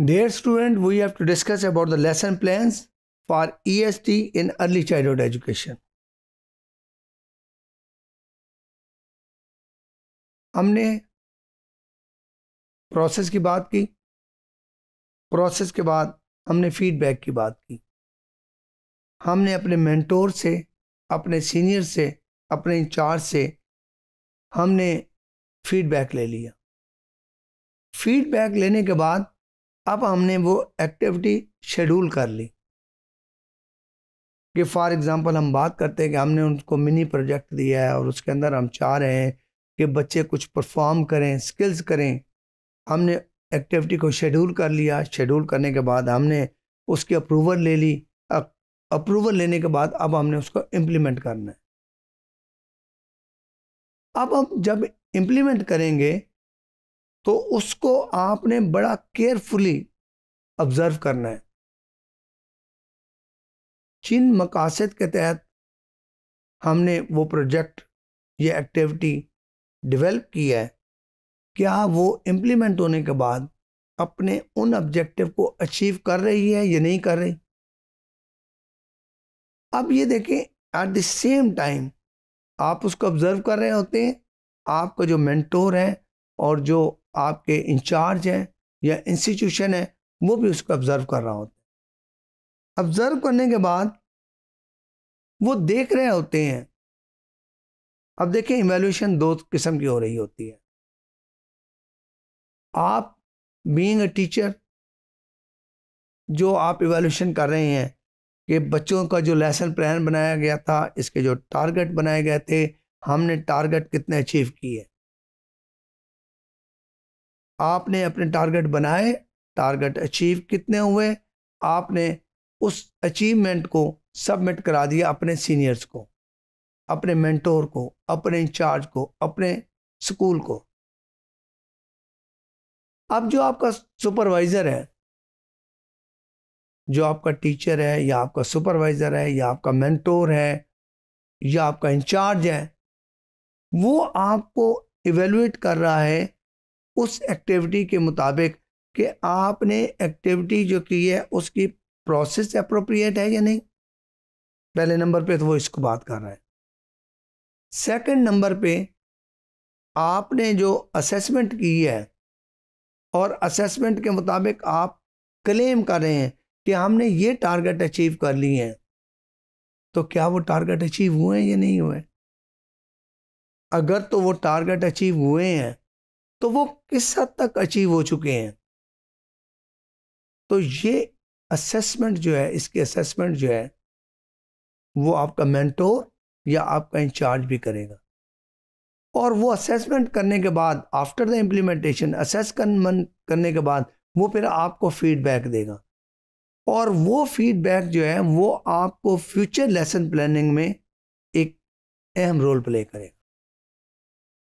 Dear student, we have to discuss about the lesson plans for EST in early childhood education. हमने process की बात की process के बाद हमने फीडबैक की बात की हमने अपने मेंटोर से अपने सीनियर से अपने इंचार्ज से हमने फीडबैक ले लिया फीडबैक लेने के बाद अब हमने वो एक्टिविटी शेड्यूल कर ली कि फॉर एग्जांपल हम बात करते हैं कि हमने उनको मिनी प्रोजेक्ट दिया है और उसके अंदर हम चाह रहे हैं कि बच्चे कुछ परफॉर्म करें स्किल्स करें हमने एक्टिविटी को शेड्यूल कर लिया शेड्यूल करने के बाद हमने उसकी अप्रूवल ले ली अप्रूवल लेने के बाद अब हमने उसको इम्प्लीमेंट करना है अब हम जब इम्प्लीमेंट करेंगे तो उसको आपने बड़ा केयरफुली ऑब्जर्व करना है जिन मकासद के तहत हमने वो प्रोजेक्ट ये एक्टिविटी डेवलप की है क्या वो इम्प्लीमेंट होने के बाद अपने उन ऑब्जेक्टिव को अचीव कर रही है या नहीं कर रही अब ये देखें एट द सेम टाइम आप उसको ऑब्जर्व कर रहे होते हैं आपका जो मेंटोर है और जो आपके इंचार्ज हैं या इंस्टीट्यूशन है वो भी उसको ऑब्ज़र्व कर रहा होता है ऑब्ज़र्व करने के बाद वो देख रहे होते हैं अब देखें इवेल्यूशन दो किस्म की हो रही होती है आप बीइंग अ टीचर जो आप इवेल्यूशन कर रहे हैं कि बच्चों का जो लेसन प्लान बनाया गया था इसके जो टारगेट बनाए गए थे हमने टारगेट कितने अचीव किए आपने अपने टारगेट बनाए टारगेट अचीव कितने हुए आपने उस अचीवमेंट को सबमिट करा दिया अपने सीनियर्स को अपने मेंटोर को अपने इंचार्ज को अपने स्कूल को अब जो आपका सुपरवाइज़र है जो आपका टीचर है या आपका सुपरवाइज़र है या आपका मेंटोर है या आपका इंचार्ज है वो आपको इवेलुएट कर रहा है उस एक्टिविटी के मुताबिक कि आपने एक्टिविटी जो की है उसकी प्रोसेस अप्रोप्रिएट है या नहीं पहले नंबर पे तो वो इसको बात कर रहा है सेकंड नंबर पे आपने जो असेसमेंट की है और असेसमेंट के मुताबिक आप क्लेम कर रहे हैं कि हमने ये टारगेट अचीव कर लिए हैं तो क्या वो टारगेट अचीव हुए हैं या नहीं हुए अगर तो वो टारगेट अचीव हुए हैं तो वो किस हद तक अचीव हो चुके हैं तो ये असेसमेंट जो है इसकी असेसमेंट जो है वो आपका मेंटोर या आपका इंचार्ज भी करेगा और वो असेसमेंट करने के बाद आफ्टर द इम्प्लीमेंटेशन असेस करने के बाद वो फिर आपको फीडबैक देगा और वो फीडबैक जो है वो आपको फ्यूचर लेसन प्लानिंग में एक अहम रोल प्ले करेगा